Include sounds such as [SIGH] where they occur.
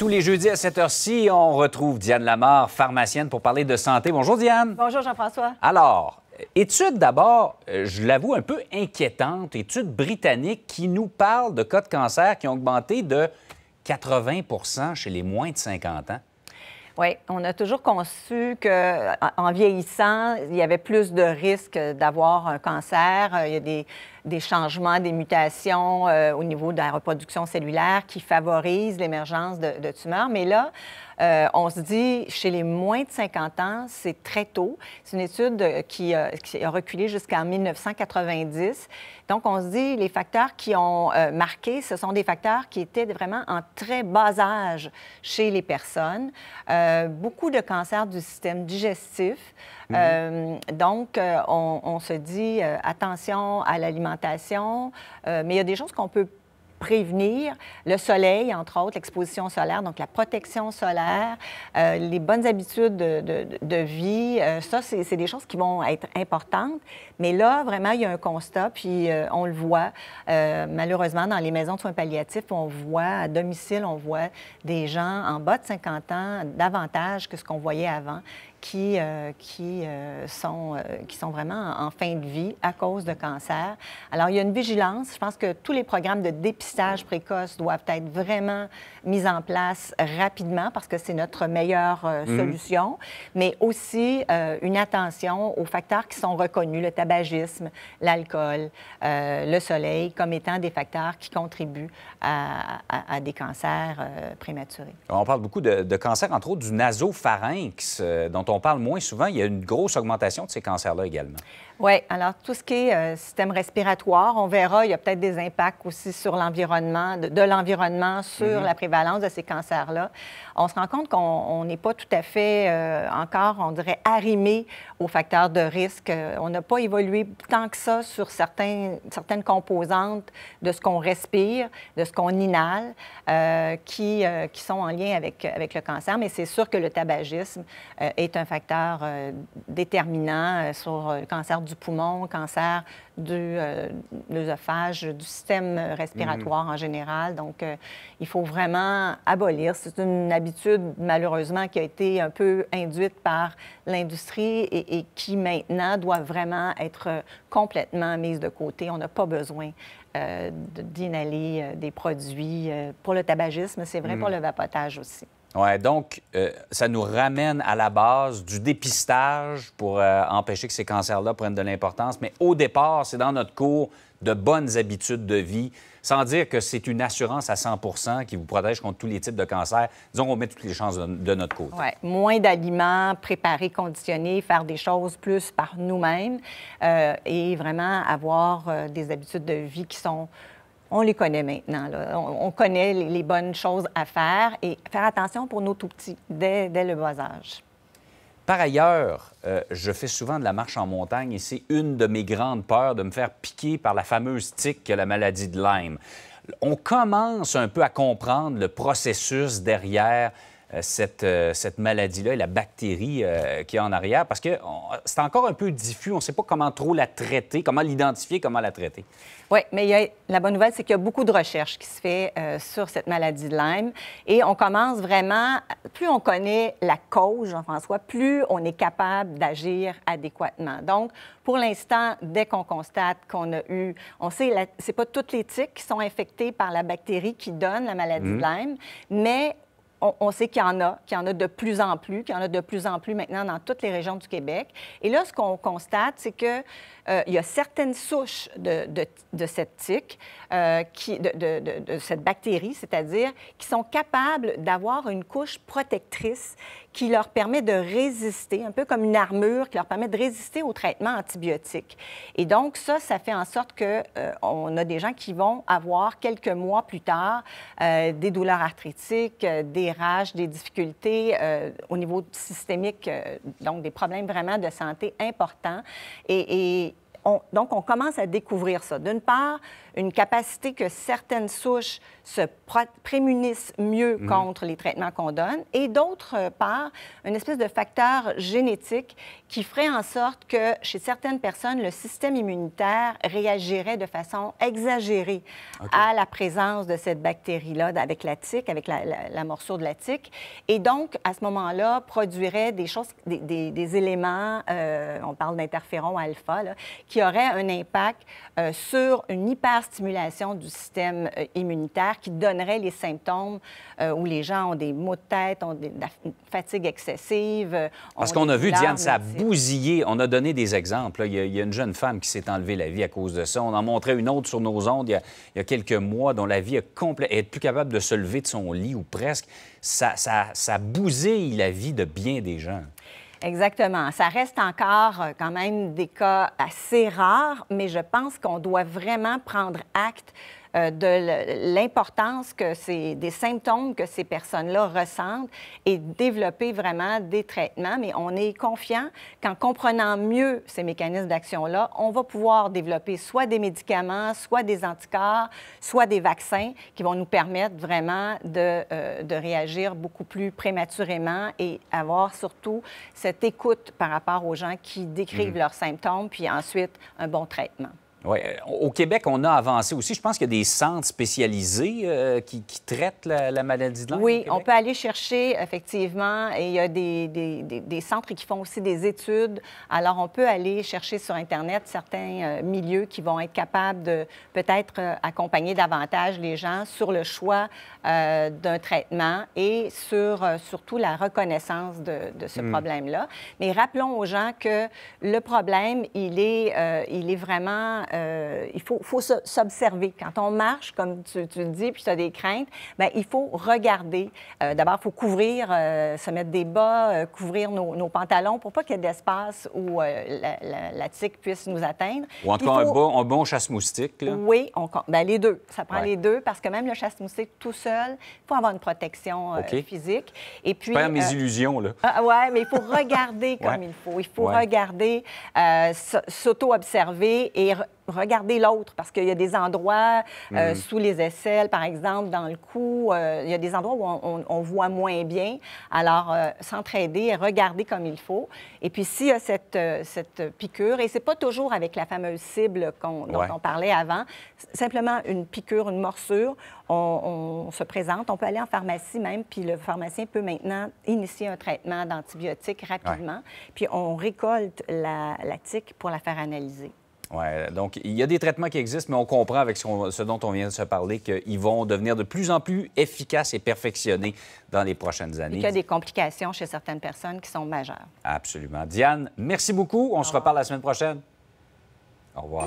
tous les jeudis à cette heure-ci, on retrouve Diane Lamarre, pharmacienne, pour parler de santé. Bonjour, Diane. Bonjour, Jean-François. Alors, étude d'abord, euh, je l'avoue, un peu inquiétante, étude britannique qui nous parle de cas de cancer qui ont augmenté de 80 chez les moins de 50 ans. Oui, on a toujours conçu qu'en vieillissant, il y avait plus de risques d'avoir un cancer. Euh, il y a des des changements, des mutations euh, au niveau de la reproduction cellulaire qui favorisent l'émergence de, tumeurs. Mais là, euh, on se dit, chez les moins de 50 ans, c'est très tôt. C'est une étude euh, qui, a reculé jusqu'en 1990. Donc, on se dit, les facteurs qui ont marqué, ce sont des facteurs qui étaient vraiment en très bas âge chez les personnes. beaucoup de cancers du système digestif. Mhm. Euh, donc, euh, on, se dit euh, attention à l'alimentation, mais il y a des choses qu'on peut prévenir le soleil, entre autres, l'exposition solaire, donc la protection solaire, les bonnes habitudes de, vie. ça, c'est des choses qui vont être importantes. Mais là, vraiment, il y a un constat, puis on le voit malheureusement dans les maisons de soins palliatifs, on voit à domicile, on voit des gens en bas de 50 ans davantage que ce qu'on voyait avant qui, euh, qui, euh, sont, euh, qui sont vraiment en fin de vie à cause de cancer. Alors, il y a une vigilance. Je pense que tous les programmes de dépistage précoce doivent être vraiment mis en place rapidement parce que c'est notre meilleure mhm. solution, mais aussi une attention aux facteurs qui sont reconnus, le tabagisme, l'alcool, le soleil, comme étant des facteurs qui contribuent à, des cancers prématurés. On parle beaucoup de, de cancer, entre autres du nasopharynx, dont on on parle moins souvent, il y a une grosse augmentation de ces cancers-là également. Oui, alors tout ce qui est euh, système respiratoire, on verra, il y a peut-être des impacts aussi sur l'environnement, de, l'environnement sur mm-hmm. la prévalence de ces cancers-là. On se rend compte qu'on n'est pas tout à fait euh, encore, on dirait, arrimé aux facteurs de risque. Euh, on n'a pas évolué tant que ça sur certains, certaines composantes de ce qu'on respire, de ce qu'on inhale, qui, qui sont en lien avec, avec le cancer. Mais c'est sûr que le tabagisme est un facteur déterminant sur le cancer du du poumon, cancer de euh, l'œsophage, du système respiratoire mm. en général. Donc, euh, il faut vraiment abolir. C'est une habitude, malheureusement, qui a été un peu induite par l'industrie et, qui, maintenant, doit vraiment être euh, complètement mise de côté. On n'a pas besoin euh, d'inhaler des produits pour le tabagisme, c'est vrai mm. pour le vapotage aussi. Ouais, donc, euh, ça nous ramène à la base du dépistage pour euh, empêcher que ces cancers-là prennent de l'importance. Mais au départ, c'est dans notre cours de bonnes habitudes de vie, sans dire que c'est une assurance à 100 qui vous protège contre tous les types de cancers. Disons qu'on met toutes les chances de, notre côté. moins d'aliments préparer, conditionner, faire des choses plus par nous-mêmes euh, et vraiment avoir des habitudes de vie qui sont on les connaît maintenant. On, connaît les, bonnes choses à faire et faire attention pour nos tout-petits dès, le bas âge. Par ailleurs, euh, je fais souvent de la marche en montagne et c'est une de mes grandes peurs de me faire piquer par la fameuse tique la maladie de Lyme. On commence un peu à comprendre le processus derrière euh, cette, euh, cette maladie-là et la bactérie euh, qui est en arrière? Parce que c'est encore un peu diffus. On ne sait pas comment trop la traiter, comment l'identifier, comment la traiter. Oui, mais la bonne nouvelle, c'est qu'il y a beaucoup de recherches qui se fait sur cette maladie de Lyme. Et on commence vraiment, plus on connaît la cause, Jean-François, plus on est capable d'agir adéquatement. Donc, pour l'instant, dès qu'on constate qu'on a eu, on sait, c'est pas toutes les tiques qui sont infectées par la bactérie qui donne la maladie mm-hmm. de Lyme, mais on, sait qu'il y en a, qu'il y en a de plus en plus, qu'il y en a de plus en plus maintenant dans toutes les régions du Québec. Et là, ce qu'on constate, c'est que euh, y a certaines souches de, cette tique, euh, de, cette bactérie, c'est-à-dire qui sont capables d'avoir une couche protectrice qui leur permet de résister, un peu comme une armure qui leur permet de résister au traitement antibiotique. Et donc ça, ça fait en sorte qu'on euh, a des gens qui vont avoir quelques mois plus tard des douleurs arthritiques, des des difficultés euh, au niveau systémique, euh, donc des problèmes vraiment de santé importants. et donc, on commence à découvrir ça. D'une part, une capacité que certaines souches se prémunissent mieux mhm. contre les traitements qu'on donne, et d'autre part, une espèce de facteur génétique qui ferait en sorte que chez certaines personnes, le système immunitaire réagirait de façon exagérée à la présence de cette bactérie-là avec la tique, avec la, la, morsure de la tique, et donc, à ce moment-là, produirait des choses, des, éléments, euh, on parle d'interférons alpha, là, qui aurait un impact euh, sur une hyperstimulation du système euh, immunitaire qui donnerait les symptômes euh, où les gens ont des maux de tête, ont de la fatigue excessive. Parce qu'on a vu, Diane, ça a bousillé. On a donné des exemples. Il y, a, une jeune femme qui s'est enlevée la vie à cause de ça. On en montrait une autre sur nos ondes il y a, quelques mois dont la vie est complète, être plus capable de se lever de son lit ou presque. Ça, ça, ça bousille la vie de bien des gens. Exactement. Ça reste encore euh, quand même des cas assez rares, mais je pense qu'on doit vraiment prendre acte euh, de l'importance que des symptômes que ces personnes-là ressentent et développer vraiment des traitements. Mais on est confiant qu'en comprenant mieux ces mécanismes d'action-là, on va pouvoir développer soit des médicaments, soit des anticorps, soit des vaccins qui vont nous permettre vraiment de, euh, réagir beaucoup plus prématurément et avoir surtout cette écoute par rapport aux gens qui décrivent mmh. leurs symptômes, puis ensuite un bon traitement. Oui. Euh, au Québec, on a avancé aussi. Je pense qu'il y a des centres spécialisés euh, qui, traitent la, maladie de Lyme. Oui, on peut aller chercher, effectivement, et il y a des, centres qui font aussi des études. Alors, on peut aller chercher sur Internet certains euh, milieux qui vont être capables de peut-être accompagner davantage les gens sur le choix d'un traitement et sur surtout la reconnaissance de, ce hmm. problème-là. Mais rappelons aux gens que le problème, il est, il est vraiment euh, il faut, faut s'observer. Quand on marche, comme tu, tu le dis, puis tu as des craintes, bien, il faut regarder. Euh, d'abord, il faut couvrir, euh, se mettre des bas, couvrir nos, pantalons pour pas qu'il y ait d'espace où la, tique puisse nous atteindre. Ou encore un, bon, chasse-moustique. Oui, on, bien, les deux. Ça prend les deux parce que même le chasse-moustique tout seul, il faut avoir une protection physique. Et puis, pas mes illusions, là. Ah, ah, ouais oui, mais il faut regarder [LAUGHS] comme il faut. Il faut regarder, s'auto-observer et regardez l'autre parce qu'il y a des endroits euh, mhm. sous les aisselles, par exemple, dans le cou, euh, il y a des endroits où on, voit moins bien. Alors, euh, s'entraider et regarder comme il faut. Et puis, s'il y a cette, cette piqûre, et c'est pas toujours avec la fameuse cible dont on parlait avant, simplement une piqûre, une morsure, on, se présente. On peut aller en pharmacie même, puis le pharmacien peut maintenant initier un traitement d'antibiotiques rapidement. Puis on récolte la, la tique pour la faire analyser. Oui, donc il y a des traitements qui existent, mais on comprend avec ce, dont on vient de se parler qu'ils vont devenir de plus en plus efficaces et perfectionnés dans les prochaines années. il y a des complications chez certaines personnes qui sont majeures. Absolument. Diane, merci beaucoup. On se reparle la semaine prochaine. Au revoir.